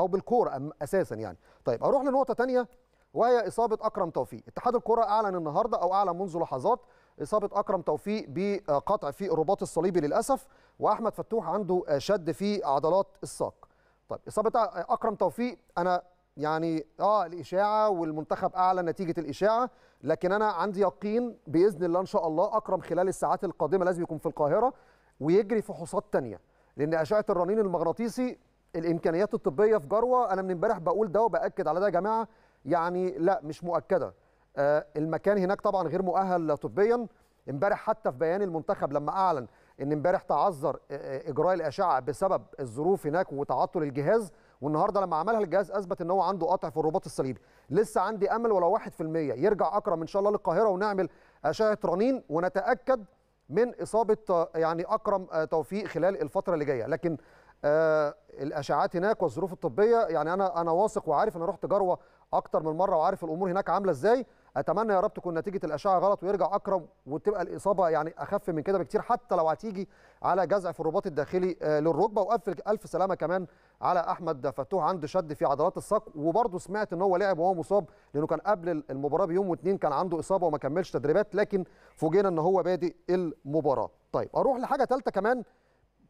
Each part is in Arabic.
او بالكوره اساسا يعني طيب اروح لنقطه ثانيه وهي اصابه اكرم توفيق اتحاد الكره اعلن النهارده او اعلن منذ لحظات اصابه اكرم توفيق بقطع في الرباط الصليبي للاسف واحمد فتوح عنده شد في عضلات الساق طيب اصابه اكرم توفيق انا يعني اه الاشاعه والمنتخب اعلن نتيجه الاشاعه لكن انا عندي يقين باذن الله ان شاء الله اكرم خلال الساعات القادمه لازم يكون في القاهره ويجري فحوصات ثانيه لان اشعه الرنين المغناطيسي الامكانيات الطبيه في جروه انا من امبارح بقول ده وباكد على ده يا جماعه يعني لا مش مؤكده آه، المكان هناك طبعا غير مؤهل طبيا امبارح حتى في بيان المنتخب لما اعلن ان امبارح تعذر آه، آه، اجراء الاشعه بسبب الظروف هناك وتعطل الجهاز والنهارده لما عملها الجهاز اثبت ان هو عنده قطع في الرباط الصليبي لسه عندي امل ولو 1% يرجع اكرم ان شاء الله للقاهره ونعمل اشعه رنين ونتاكد من اصابه يعني اكرم توفيق خلال الفتره اللي جايه لكن آه، الاشعاعات هناك والظروف الطبيه يعني انا انا واثق وعارف انا رحت جروه اكتر من مره وعارف الامور هناك عامله ازاي اتمنى يا رب تكون نتيجه الاشعه غلط ويرجع اكرم وتبقى الاصابه يعني اخف من كده بكتير حتى لو هتيجي على جزع في الرباط الداخلي آه، للركبه والف الف سلامه كمان على احمد فتوح عنده شد في عضلات الساق وبرده سمعت ان هو لعب وهو مصاب لانه كان قبل المباراه بيوم واثنين كان عنده اصابه وما كملش تدريبات لكن فوجئنا ان هو بادئ المباراه طيب اروح لحاجه ثالثه كمان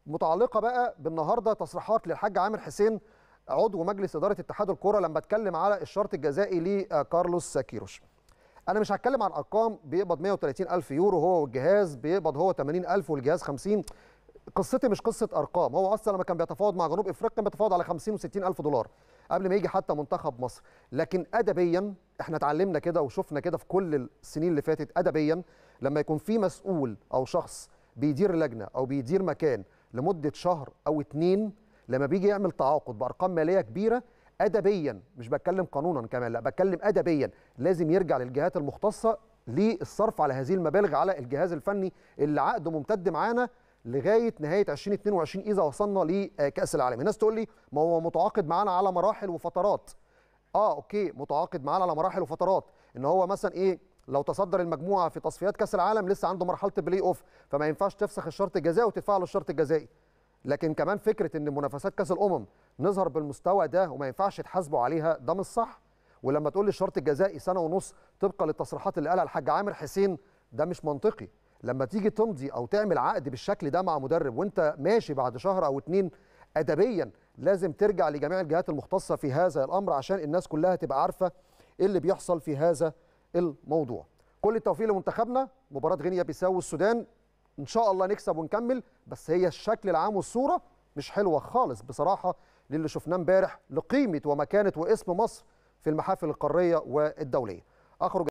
متعلقه بقى بالنهارده تصريحات للحاج عامر حسين عضو مجلس اداره اتحاد الكره لما اتكلم على الشرط الجزائي لكارلوس آه، كيروش انا مش هتكلم عن ارقام بيقبض 130 الف يورو هو والجهاز بيقبض هو 80 الف والجهاز 50 قصتي مش قصه ارقام هو اصلا لما كان بيتفاوض مع جنوب افريقيا كان بيتفاوض على 50 و60 الف دولار قبل ما يجي حتى منتخب مصر لكن ادبيا احنا اتعلمنا كده وشفنا كده في كل السنين اللي فاتت ادبيا لما يكون في مسؤول او شخص بيدير لجنه او بيدير مكان لمده شهر او اتنين لما بيجي يعمل تعاقد بارقام ماليه كبيره ادبيا مش بتكلم قانونا كمان لا بتكلم ادبيا لازم يرجع للجهات المختصه للصرف على هذه المبالغ على الجهاز الفني اللي عقده ممتد معانا لغايه نهايه 2022 اذا وصلنا لكاس العالم الناس تقول لي ما هو متعاقد معانا على مراحل وفترات اه اوكي متعاقد معانا على مراحل وفترات ان هو مثلا ايه لو تصدر المجموعه في تصفيات كاس العالم لسه عنده مرحله بلاي اوف فما ينفعش تفسخ الشرط الجزائي وتدفع الشرط الجزائي لكن كمان فكره ان منافسات كاس الامم نظهر بالمستوى ده وما ينفعش تحاسبوا عليها ده مش صح ولما تقول لي الشرط الجزائي سنه ونص طبقا للتصريحات اللي قالها الحاج عامر حسين ده مش منطقي لما تيجي تمضي او تعمل عقد بالشكل ده مع مدرب وانت ماشي بعد شهر او اتنين ادبيا لازم ترجع لجميع الجهات المختصه في هذا الامر عشان الناس كلها تبقى عارفه ايه اللي بيحصل في هذا الموضوع كل التوفيق لمنتخبنا مباراه غينيا بيساو والسودان ان شاء الله نكسب ونكمل بس هي الشكل العام والصوره مش حلوه خالص بصراحه للي شفناه امبارح لقيمه ومكانه واسم مصر في المحافل القاريه والدوليه اخرج